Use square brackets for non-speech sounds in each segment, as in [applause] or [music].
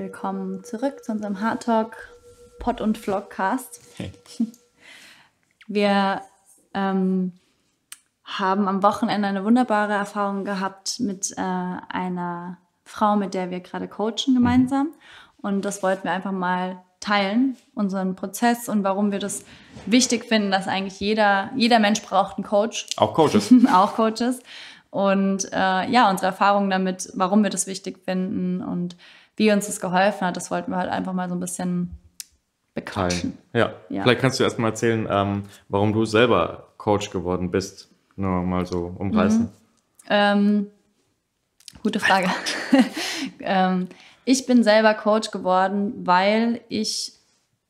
willkommen zurück zu unserem Hard Talk Pod und Vlogcast. Hey. [laughs] Wir ähm, haben am Wochenende eine wunderbare Erfahrung gehabt mit äh, einer Frau, mit der wir gerade coachen gemeinsam. Mhm. Und das wollten wir einfach mal teilen, unseren Prozess und warum wir das wichtig finden, dass eigentlich jeder, jeder Mensch braucht einen Coach. Auch Coaches. [laughs] auch Coaches. Und äh, ja, unsere Erfahrungen damit, warum wir das wichtig finden und wie uns das geholfen hat, das wollten wir halt einfach mal so ein bisschen bequatschen. Ja. ja. vielleicht kannst du erst mal erzählen, ähm, warum du selber Coach geworden bist. Nur mal so umreißen. Mhm. Ähm, gute Frage. [laughs] ähm, ich bin selber Coach geworden, weil ich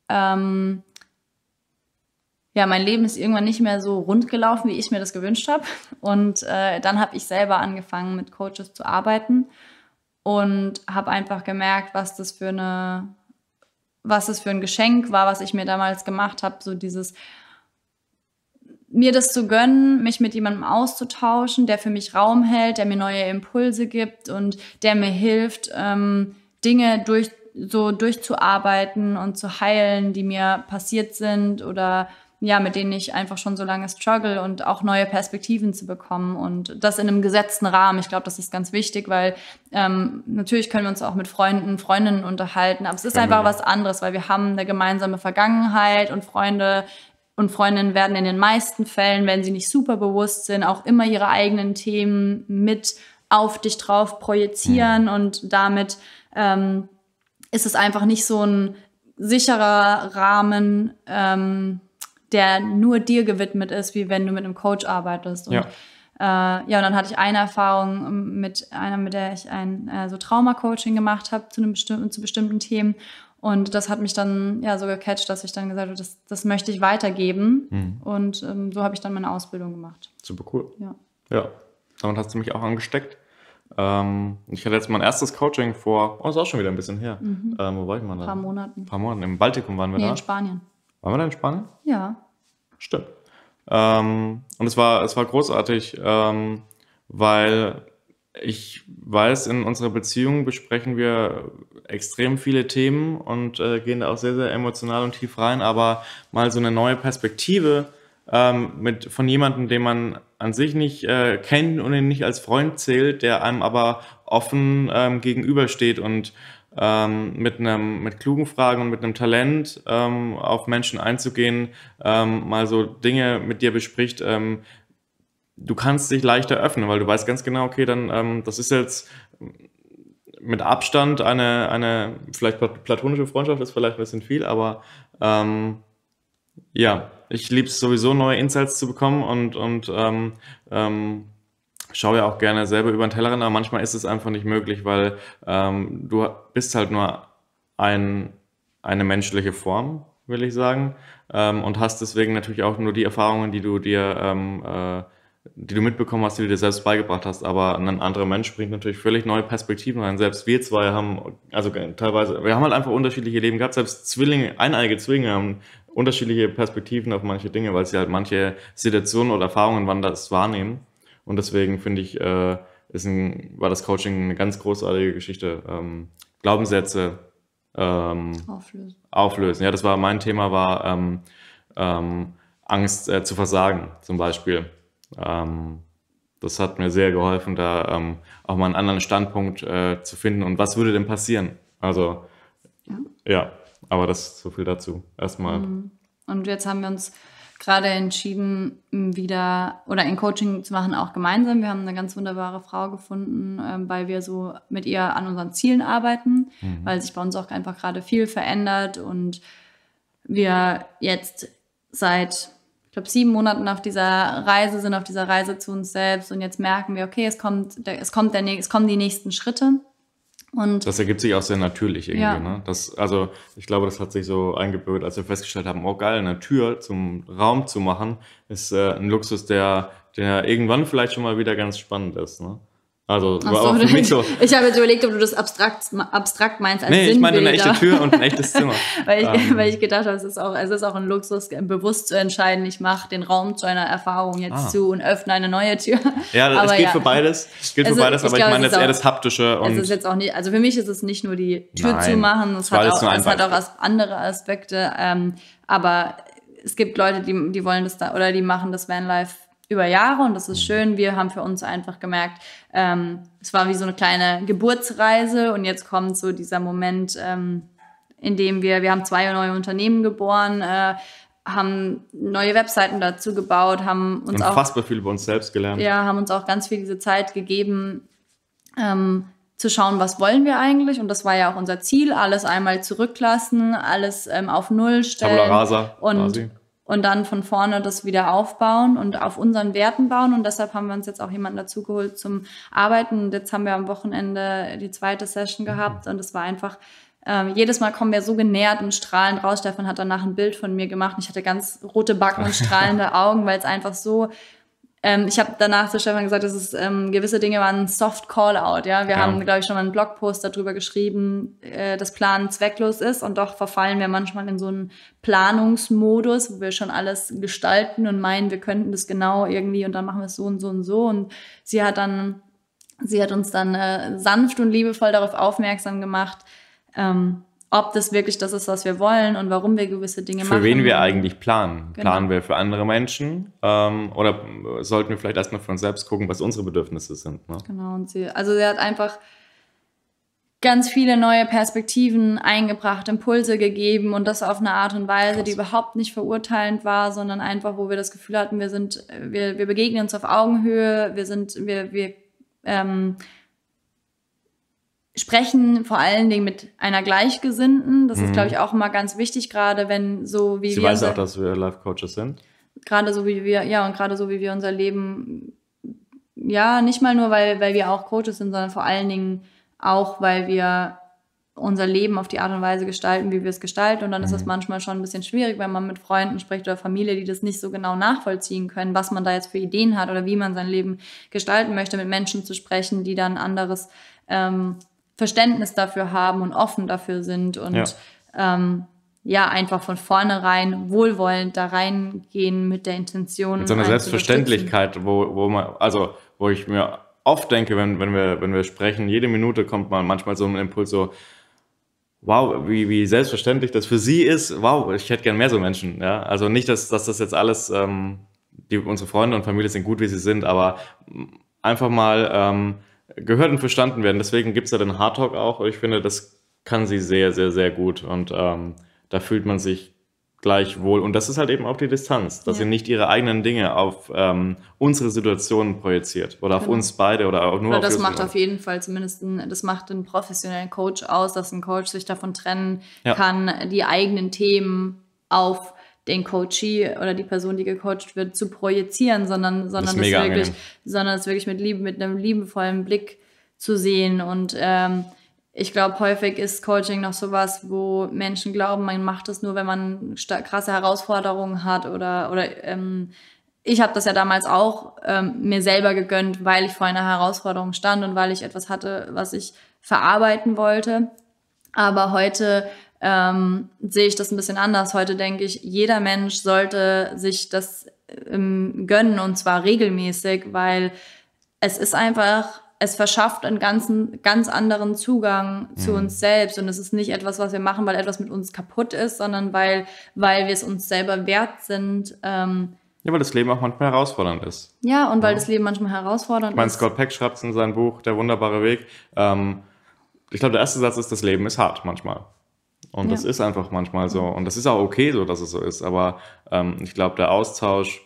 ähm, ja, mein Leben ist irgendwann nicht mehr so rund gelaufen, wie ich mir das gewünscht habe. Und äh, dann habe ich selber angefangen, mit Coaches zu arbeiten und habe einfach gemerkt, was das für eine, was das für ein Geschenk war, was ich mir damals gemacht habe, so dieses mir das zu gönnen, mich mit jemandem auszutauschen, der für mich Raum hält, der mir neue Impulse gibt und der mir hilft, ähm, Dinge durch, so durchzuarbeiten und zu heilen, die mir passiert sind oder ja, mit denen ich einfach schon so lange struggle und auch neue Perspektiven zu bekommen und das in einem gesetzten Rahmen. Ich glaube, das ist ganz wichtig, weil ähm, natürlich können wir uns auch mit Freunden, Freundinnen unterhalten, aber es ist einfach was anderes, weil wir haben eine gemeinsame Vergangenheit und Freunde und Freundinnen werden in den meisten Fällen, wenn sie nicht super bewusst sind, auch immer ihre eigenen Themen mit auf dich drauf projizieren mhm. und damit ähm, ist es einfach nicht so ein sicherer Rahmen, ähm, der nur dir gewidmet ist, wie wenn du mit einem Coach arbeitest. Und, ja. Äh, ja, und dann hatte ich eine Erfahrung ähm, mit einer, mit der ich ein äh, so Trauma-Coaching gemacht habe zu, bestimmten, zu bestimmten Themen. Und das hat mich dann ja so gecatcht, dass ich dann gesagt habe, das, das möchte ich weitergeben. Mhm. Und ähm, so habe ich dann meine Ausbildung gemacht. Super cool. Ja. ja. Damit hast du mich auch angesteckt. Ähm, ich hatte jetzt mein erstes Coaching vor, oh, ist auch schon wieder ein bisschen her. Mhm. Ähm, wo war ich mal da? Ein paar Monaten. Ein paar Monaten. Im Baltikum waren wir nee, da. in Spanien. Waren wir da in Spanien? Ja. Stimmt. Ähm, und es war, es war großartig, ähm, weil ich weiß, in unserer Beziehung besprechen wir extrem viele Themen und äh, gehen da auch sehr, sehr emotional und tief rein, aber mal so eine neue Perspektive ähm, mit, von jemandem, den man an sich nicht äh, kennt und ihn nicht als Freund zählt, der einem aber offen ähm, gegenübersteht und ähm, mit, einem, mit klugen Fragen und mit einem Talent ähm, auf Menschen einzugehen, ähm, mal so Dinge mit dir bespricht, ähm, du kannst dich leichter öffnen, weil du weißt ganz genau, okay, dann ähm, das ist jetzt ähm, mit Abstand eine, eine vielleicht platonische Freundschaft ist vielleicht ein bisschen viel, aber ja, ich liebe es sowieso, neue Insights zu bekommen und, und ähm, ähm, schaue ja auch gerne selber über den Tellerrand, aber manchmal ist es einfach nicht möglich, weil ähm, du bist halt nur ein, eine menschliche Form, will ich sagen, ähm, und hast deswegen natürlich auch nur die Erfahrungen, die du dir, ähm, äh, die du mitbekommen hast, die du dir selbst beigebracht hast. Aber ein anderer Mensch bringt natürlich völlig neue Perspektiven rein. Selbst wir zwei haben, also teilweise, wir haben halt einfach unterschiedliche Leben gehabt. Selbst Zwillinge, eineige Zwillinge haben unterschiedliche Perspektiven auf manche Dinge, weil sie halt manche Situationen oder Erfahrungen anders wahrnehmen. Und deswegen finde ich, äh, ist ein, war das Coaching eine ganz großartige Geschichte. Ähm, Glaubenssätze ähm, auflösen. auflösen. Ja, das war mein Thema, war ähm, ähm, Angst äh, zu versagen zum Beispiel. Ähm, das hat mir sehr geholfen, da ähm, auch mal einen anderen Standpunkt äh, zu finden. Und was würde denn passieren? Also, ja, ja aber das ist so viel dazu. Erstmal. Mhm. Und jetzt haben wir uns gerade entschieden, wieder oder ein Coaching zu machen, auch gemeinsam. Wir haben eine ganz wunderbare Frau gefunden, ähm, weil wir so mit ihr an unseren Zielen arbeiten, mhm. weil sich bei uns auch einfach gerade viel verändert und wir jetzt seit, ich glaube, sieben Monaten auf dieser Reise sind, auf dieser Reise zu uns selbst und jetzt merken wir, okay, es kommt, es kommt der, es kommen die nächsten Schritte. Und das ergibt sich auch sehr natürlich irgendwie. Ja. Ne? Das, also ich glaube, das hat sich so eingebürgert, als wir festgestellt haben, oh geil, eine Tür zum Raum zu machen, ist äh, ein Luxus, der, der irgendwann vielleicht schon mal wieder ganz spannend ist. Ne? Also Ach so, war für mich [laughs] so. Ich habe jetzt überlegt, ob du das abstrakt, abstrakt meinst als Nee, Sinnbilder. ich meine eine echte Tür und ein echtes Zimmer. [laughs] weil, ich, ähm. weil ich gedacht habe, es ist auch, es ist auch ein Luxus, bewusst zu entscheiden, ich mache den Raum zu einer Erfahrung jetzt ah. zu und öffne eine neue Tür. [laughs] Ja, aber es gilt ja. für beides. Es gilt es für beides, ist, aber ich, glaub, ich meine jetzt eher das Haptische. Und es ist jetzt auch nicht, also für mich ist es nicht nur die Tür Nein, zu machen, es hat auch, es hat auch andere Aspekte. Ähm, aber es gibt Leute, die, die wollen das da oder die machen das Vanlife über Jahre und das ist mhm. schön. Wir haben für uns einfach gemerkt, ähm, es war wie so eine kleine Geburtsreise und jetzt kommt so dieser Moment, ähm, in dem wir, wir haben zwei neue Unternehmen geboren, äh, haben neue Webseiten dazu gebaut, haben uns haben auch unfassbar viel über uns selbst gelernt. Ja, haben uns auch ganz viel diese Zeit gegeben, ähm, zu schauen, was wollen wir eigentlich? Und das war ja auch unser Ziel, alles einmal zurücklassen, alles ähm, auf Null stellen Tabula rasa, und quasi und dann von vorne das wieder aufbauen und auf unseren Werten bauen. Und deshalb haben wir uns jetzt auch jemanden dazu geholt zum Arbeiten. Und jetzt haben wir am Wochenende die zweite Session gehabt mhm. und es war einfach ähm, jedes Mal kommen wir so genährt und strahlend raus. Stefan hat danach ein Bild von mir gemacht. Ich hatte ganz rote Backen und [laughs] strahlende Augen, weil es einfach so ähm, ich habe danach zu Stefan gesagt, dass es ähm, gewisse Dinge waren soft Call-out. Ja, wir ja. haben, glaube ich, schon mal einen Blogpost darüber geschrieben, äh, dass Plan zwecklos ist und doch verfallen wir manchmal in so einen Planungsmodus, wo wir schon alles gestalten und meinen, wir könnten das genau irgendwie und dann machen wir es so und so und so. Und sie hat dann, sie hat uns dann äh, sanft und liebevoll darauf aufmerksam gemacht. Ähm, ob das wirklich das ist, was wir wollen und warum wir gewisse Dinge für machen. Für wen wir eigentlich planen. Genau. Planen wir für andere Menschen ähm, oder sollten wir vielleicht erstmal von selbst gucken, was unsere Bedürfnisse sind. Ne? Genau, und sie, also sie hat einfach ganz viele neue Perspektiven eingebracht, Impulse gegeben und das auf eine Art und Weise, Krass. die überhaupt nicht verurteilend war, sondern einfach, wo wir das Gefühl hatten, wir sind, wir, wir begegnen uns auf Augenhöhe, wir sind, wir, wir ähm, sprechen vor allen Dingen mit einer Gleichgesinnten. Das mhm. ist, glaube ich, auch immer ganz wichtig, gerade wenn so wie Sie wir. Sie weiß auch, dass wir Life Coaches sind. Gerade so wie wir, ja, und gerade so wie wir unser Leben, ja, nicht mal nur, weil, weil wir auch Coaches sind, sondern vor allen Dingen auch, weil wir unser Leben auf die Art und Weise gestalten, wie wir es gestalten. Und dann ist das mhm. manchmal schon ein bisschen schwierig, wenn man mit Freunden spricht oder Familie, die das nicht so genau nachvollziehen können, was man da jetzt für Ideen hat oder wie man sein Leben gestalten möchte, mit Menschen zu sprechen, die dann anderes ähm, Verständnis dafür haben und offen dafür sind und ja. Ähm, ja, einfach von vornherein wohlwollend da reingehen mit der Intention. Mit so einer Selbstverständlichkeit, wo, wo man, also wo ich mir oft denke, wenn, wenn, wir, wenn wir sprechen, jede Minute kommt man manchmal so ein Impuls so, wow, wie, wie selbstverständlich das für sie ist, wow, ich hätte gern mehr so Menschen. Ja? Also nicht, dass, dass das jetzt alles, ähm, die, unsere Freunde und Familie sind gut, wie sie sind, aber einfach mal ähm, gehört und verstanden werden. Deswegen gibt es ja den Hardtalk auch. Und Ich finde, das kann sie sehr, sehr, sehr gut. Und ähm, da fühlt man sich gleich wohl. Und das ist halt eben auch die Distanz, dass ja. sie nicht ihre eigenen Dinge auf ähm, unsere Situationen projiziert oder genau. auf uns beide oder auch nur oder auf das macht auf jeden Fall zumindest, ein, das macht einen professionellen Coach aus, dass ein Coach sich davon trennen ja. kann, die eigenen Themen auf den Coachie oder die Person, die gecoacht wird, zu projizieren, sondern, sondern das, das wirklich, sondern das wirklich mit Liebe, mit einem liebevollen Blick zu sehen. Und ähm, ich glaube, häufig ist Coaching noch sowas, wo Menschen glauben, man macht das nur, wenn man krasse Herausforderungen hat oder, oder ähm, ich habe das ja damals auch ähm, mir selber gegönnt, weil ich vor einer Herausforderung stand und weil ich etwas hatte, was ich verarbeiten wollte. Aber heute ähm, sehe ich das ein bisschen anders. Heute denke ich, jeder Mensch sollte sich das ähm, gönnen und zwar regelmäßig, weil es ist einfach, es verschafft einen ganzen, ganz anderen Zugang mhm. zu uns selbst und es ist nicht etwas, was wir machen, weil etwas mit uns kaputt ist, sondern weil, weil wir es uns selber wert sind. Ähm, ja, weil das Leben auch manchmal herausfordernd ist. Ja, und weil ja. das Leben manchmal herausfordernd ich mein, Scott Peck schreibt es in seinem Buch Der wunderbare Weg. Ähm, ich glaube, der erste Satz ist, das Leben ist hart manchmal. Und ja. das ist einfach manchmal so. Und das ist auch okay so, dass es so ist. Aber ähm, ich glaube, der Austausch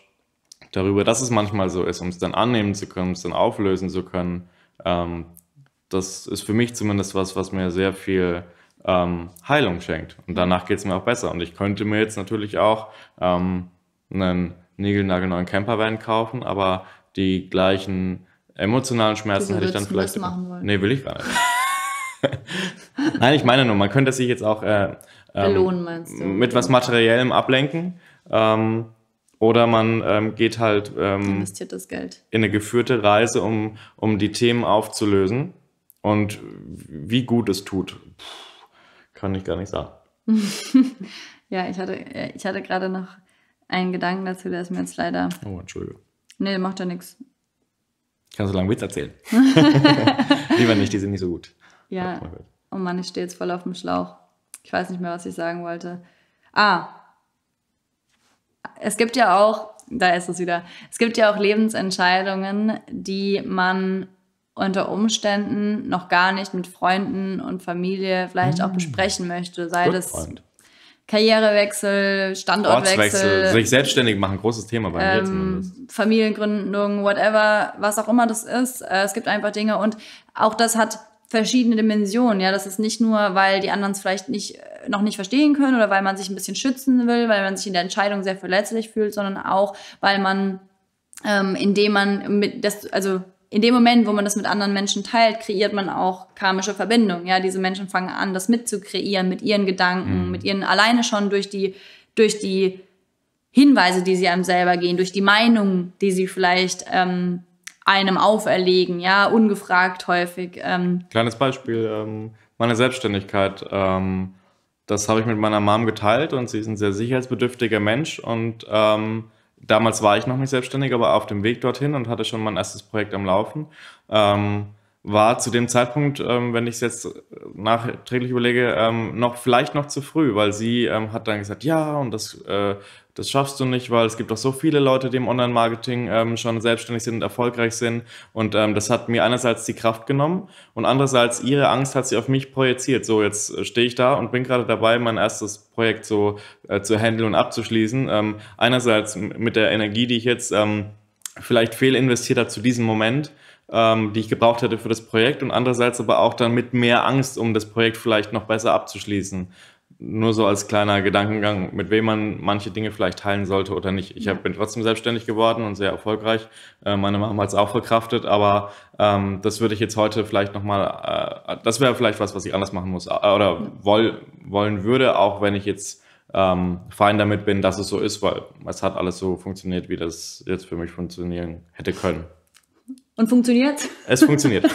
darüber, dass es manchmal so ist, um es dann annehmen zu können, um es dann auflösen zu können, ähm, das ist für mich zumindest was, was mir sehr viel ähm, Heilung schenkt. Und danach geht es mir auch besser. Und ich könnte mir jetzt natürlich auch ähm, einen neuen Campervan kaufen, aber die gleichen emotionalen Schmerzen hätte ich dann vielleicht. Das machen wollen. Nee, will ich gar nicht. [laughs] Nein, ich meine nur, man könnte sich jetzt auch äh, ähm, Belohnen, mit was Materiellem ablenken. Ähm, oder man ähm, geht halt ähm, in eine geführte Reise, um, um die Themen aufzulösen. Und wie gut es tut, kann ich gar nicht sagen. [laughs] ja, ich hatte, äh, ich hatte gerade noch einen Gedanken dazu, der ist mir jetzt leider. Oh, Entschuldigung. Nee, macht ja nichts. Ich kann so lange Witz erzählen. [laughs] Lieber nicht, die sind nicht so gut. Ja. Oh Mann, ich stehe jetzt voll auf dem Schlauch. Ich weiß nicht mehr, was ich sagen wollte. Ah. Es gibt ja auch, da ist es wieder. Es gibt ja auch Lebensentscheidungen, die man unter Umständen noch gar nicht mit Freunden und Familie vielleicht auch mm. besprechen möchte. Sei Good das Freund. Karrierewechsel, Standortwechsel, sich selbstständig machen, großes Thema bei mir ähm, zumindest. Familiengründung, whatever, was auch immer das ist. Äh, es gibt einfach Dinge und auch das hat verschiedene Dimensionen. Ja, das ist nicht nur, weil die anderen es vielleicht nicht, äh, noch nicht verstehen können oder weil man sich ein bisschen schützen will, weil man sich in der Entscheidung sehr verletzlich fühlt, sondern auch, weil man, ähm, indem man mit das, also in dem Moment, wo man das mit anderen Menschen teilt, kreiert man auch karmische Verbindungen. Ja, diese Menschen fangen an, das mitzukreieren mit ihren Gedanken, mhm. mit ihren alleine schon durch die, durch die Hinweise, die sie einem selber gehen, durch die Meinungen, die sie vielleicht ähm, einem auferlegen, ja, ungefragt häufig. Ähm. Kleines Beispiel, ähm, meine Selbstständigkeit. Ähm, das habe ich mit meiner Mom geteilt und sie ist ein sehr sicherheitsbedürftiger Mensch und ähm, damals war ich noch nicht selbstständig, aber auf dem Weg dorthin und hatte schon mein erstes Projekt am Laufen ähm, war zu dem Zeitpunkt, ähm, wenn ich es jetzt nachträglich überlege, ähm, noch vielleicht noch zu früh, weil sie ähm, hat dann gesagt, ja, und das, äh, das schaffst du nicht, weil es gibt doch so viele Leute, die im Online-Marketing ähm, schon selbstständig sind und erfolgreich sind. Und ähm, das hat mir einerseits die Kraft genommen und andererseits ihre Angst hat sie auf mich projiziert. So, jetzt äh, stehe ich da und bin gerade dabei, mein erstes Projekt so äh, zu handeln und abzuschließen. Ähm, einerseits mit der Energie, die ich jetzt ähm, vielleicht fehlinvestiert habe zu diesem Moment ähm, die ich gebraucht hätte für das Projekt und andererseits aber auch dann mit mehr Angst, um das Projekt vielleicht noch besser abzuschließen. Nur so als kleiner Gedankengang, mit wem man manche Dinge vielleicht teilen sollte oder nicht. Ich hab, bin trotzdem selbstständig geworden und sehr erfolgreich. Äh, meine Mama hat es auch verkraftet, aber ähm, das würde ich jetzt heute vielleicht nochmal, äh, das wäre vielleicht was, was ich anders machen muss äh, oder woll, wollen würde, auch wenn ich jetzt ähm, fein damit bin, dass es so ist, weil es hat alles so funktioniert, wie das jetzt für mich funktionieren hätte können. Und funktioniert? Es funktioniert. [laughs]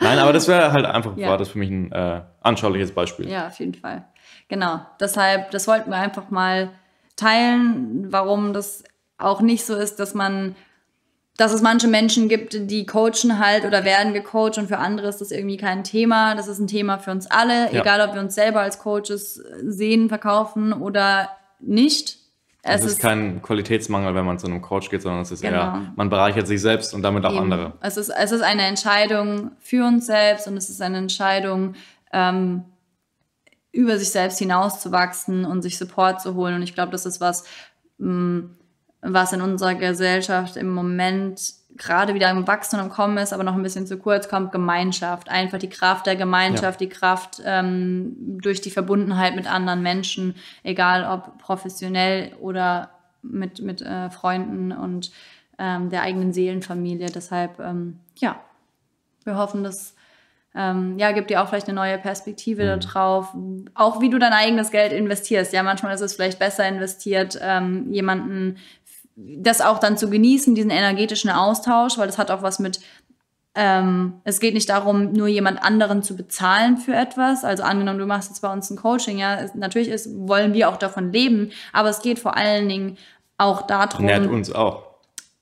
Nein, aber das wäre halt einfach, ja. war das für mich ein äh, anschauliches Beispiel. Ja, auf jeden Fall. Genau. Deshalb, das wollten wir einfach mal teilen, warum das auch nicht so ist, dass man, dass es manche Menschen gibt, die coachen halt oder werden gecoacht und für andere ist das irgendwie kein Thema. Das ist ein Thema für uns alle, ja. egal ob wir uns selber als Coaches sehen, verkaufen oder nicht. Es, es ist, kein Qualitätsmangel, wenn man zu einem Coach geht, sondern es ist genau. eher, man bereichert sich selbst und damit auch Eben. andere. Es ist, es ist eine Entscheidung für uns selbst und es ist eine Entscheidung, ähm, über sich selbst hinauszuwachsen und sich Support zu holen. Und ich glaube, das ist was, mh, mm, was in unserer Gesellschaft im Moment gerade wieder im Wachsen und am Kommen ist, aber noch ein bisschen zu kurz kommt, Gemeinschaft. Einfach die Kraft der Gemeinschaft, ja. die Kraft ähm, durch die Verbundenheit mit anderen Menschen, egal ob professionell oder mit, mit äh, Freunden und ähm, der eigenen Seelenfamilie. Deshalb, ähm, ja, wir hoffen, dass ähm, ja, gibt dir auch vielleicht eine neue Perspektive mhm. darauf, auch wie du dein eigenes Geld investierst. Ja, manchmal ist es vielleicht besser investiert, ähm, jemanden das auch dann zu genießen, diesen energetischen Austausch, weil das hat auch was mit, ähm, es geht nicht darum, nur jemand anderen zu bezahlen für etwas. Also angenommen, du machst jetzt bei uns ein Coaching, ja, es, natürlich ist, wollen wir auch davon leben, aber es geht vor allen Dingen auch darum. Nährt uns auch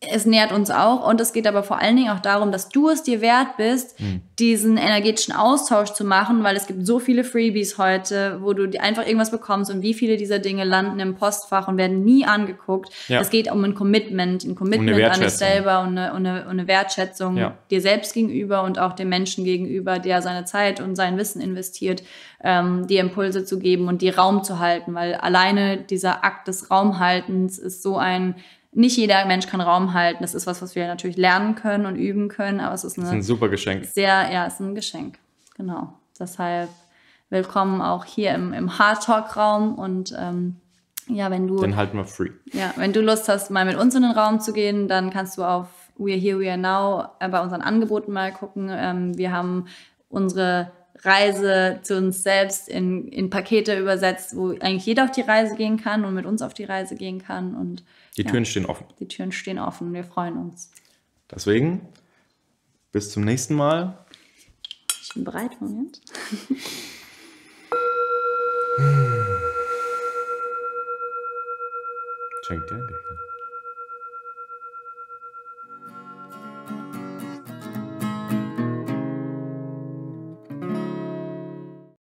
es nährt uns auch und es geht aber vor allen Dingen auch darum, dass du es dir wert bist, mhm. diesen energetischen Austausch zu machen, weil es gibt so viele Freebies heute, wo du einfach irgendwas bekommst und wie viele dieser Dinge landen im Postfach und werden nie angeguckt. Ja. Es geht um ein Commitment, ein Commitment an dich selber und eine, und eine, und eine Wertschätzung ja. dir selbst gegenüber und auch dem Menschen gegenüber, der seine Zeit und sein Wissen investiert, ähm, die Impulse zu geben und die Raum zu halten, weil alleine dieser Akt des Raumhaltens ist so ein nicht jeder Mensch kann Raum halten. Das ist was, was wir natürlich lernen können und üben können, aber es ist, eine das ist ein super Geschenk. Sehr, ja, es ist ein Geschenk. Genau. Deshalb willkommen auch hier im, im Hard Talk Raum und ähm, ja, wenn du dann halt mal free. Ja, wenn du Lust hast, mal mit uns in den Raum zu gehen, dann kannst du auf We're Here, We Are Now äh, bei unseren Angeboten mal gucken. Ähm, wir haben unsere Reise zu uns selbst in, in Pakete übersetzt, wo eigentlich jeder auf die Reise gehen kann und mit uns auf die Reise gehen kann. Und die ja, Türen stehen offen. Die Türen stehen offen. Wir freuen uns. Deswegen, bis zum nächsten Mal. Ich bin bereit, Moment. Schenkt dir ein Lächeln.